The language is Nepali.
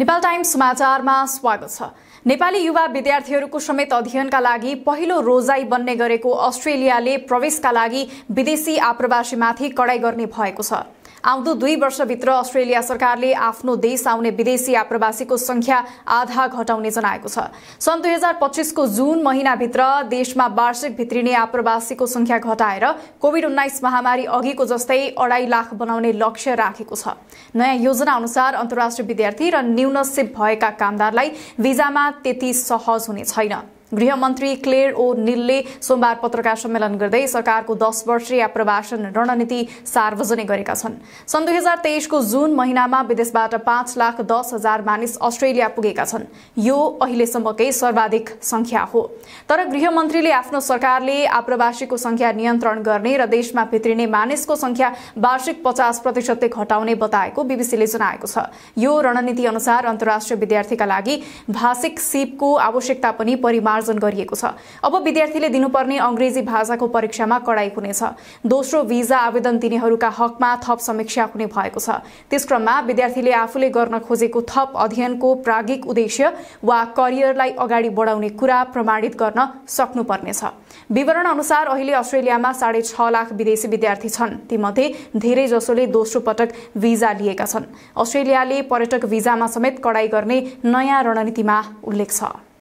नेपाल टाइम्स समाचारमा स्वागत छ नेपाली युवा विद्यार्थीहरूको समेत अध्ययनका लागि पहिलो रोजाई बन्ने गरेको अस्ट्रेलियाले प्रवेशका लागि विदेशी आप्रवासीमाथि कडाई गर्ने भएको छ आउँदो दुई वर्षभित्र अस्ट्रेलिया सरकारले आफ्नो देश आउने विदेशी आप्रवासीको संख्या आधा घटाउने जनाएको छ सन् दुई हजार पच्चिसको जुन महिनाभित्र देशमा वार्षिक भित्रिने आप्रवासीको संख्या घटाएर कोविड उन्नाइस महामारी अघिको जस्तै अढाई लाख बनाउने लक्ष्य राखेको छ नयाँ योजना अनुसार अन्तर्राष्ट्रिय विद्यार्थी र न्यूनसिप भएका कामदारलाई भिजामा त्यति सहज हुने छैन गृहमन्त्री क्लेयर ओ निलले सोमबार पत्रकार सम्मेलन गर्दै सरकारको दस वर्षीय आप्रवासन रणनीति सार्वजनिक गरेका छन् सन् दुई हजार तेइसको जुन महिनामा विदेशबाट पाँच लाख दस हजार मानिस अस्ट्रेलिया पुगेका छन् यो अहिलेसम्मकै सर्वाधिक संख्या हो तर गृहमन्त्रीले आफ्नो सरकारले आप्रवासीको संख्या नियन्त्रण गर्ने र देशमा भित्रिने मानिसको संख्या वार्षिक पचास प्रतिशतले घटाउने बताएको बीबीसीले जनाएको छ यो रणनीति अनुसार अन्तर्राष्ट्रिय विद्यार्थीका लागि भाषिक सिपको आवश्यकता पनि परिमाण आर्जन गरिएको छ अब विद्यार्थीले दिनुपर्ने अङ्ग्रेजी भाषाको परीक्षामा कडाई हुनेछ दोस्रो भिजा आवेदन दिनेहरूका हकमा थप समीक्षा हुने भएको छ त्यस क्रममा विद्यार्थीले आफूले गर्न खोजेको थप अध्ययनको प्रागिक उद्देश्य वा करियरलाई अगाडि बढाउने कुरा प्रमाणित गर्न सक्नुपर्नेछ विवरण अनुसार अहिले अस्ट्रेलियामा साढे छ लाख विदेशी विद्यार्थी छन् तीमध्ये जसोले दोस्रो पटक भिजा लिएका छन् अस्ट्रेलियाले पर्यटक भिजामा समेत कडाई गर्ने नयाँ रणनीतिमा उल्लेख छ